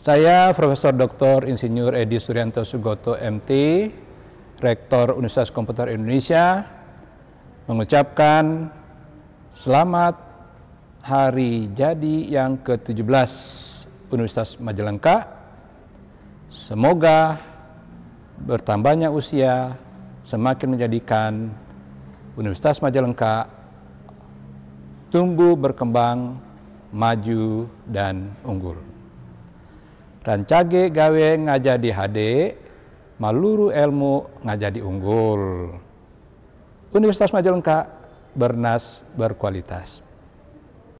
Saya Profesor Dr. Insinyur Edi Suryanto Sugoto MT, Rektor Universitas Komputer Indonesia, mengucapkan selamat hari jadi yang ke-17 Universitas Majalengka. Semoga bertambahnya usia semakin menjadikan Universitas Majalengka tumbuh berkembang, maju, dan unggul rancage gawe ngajadi hade maluru ilmu ngajadi unggul Universitas Majalengka bernas berkualitas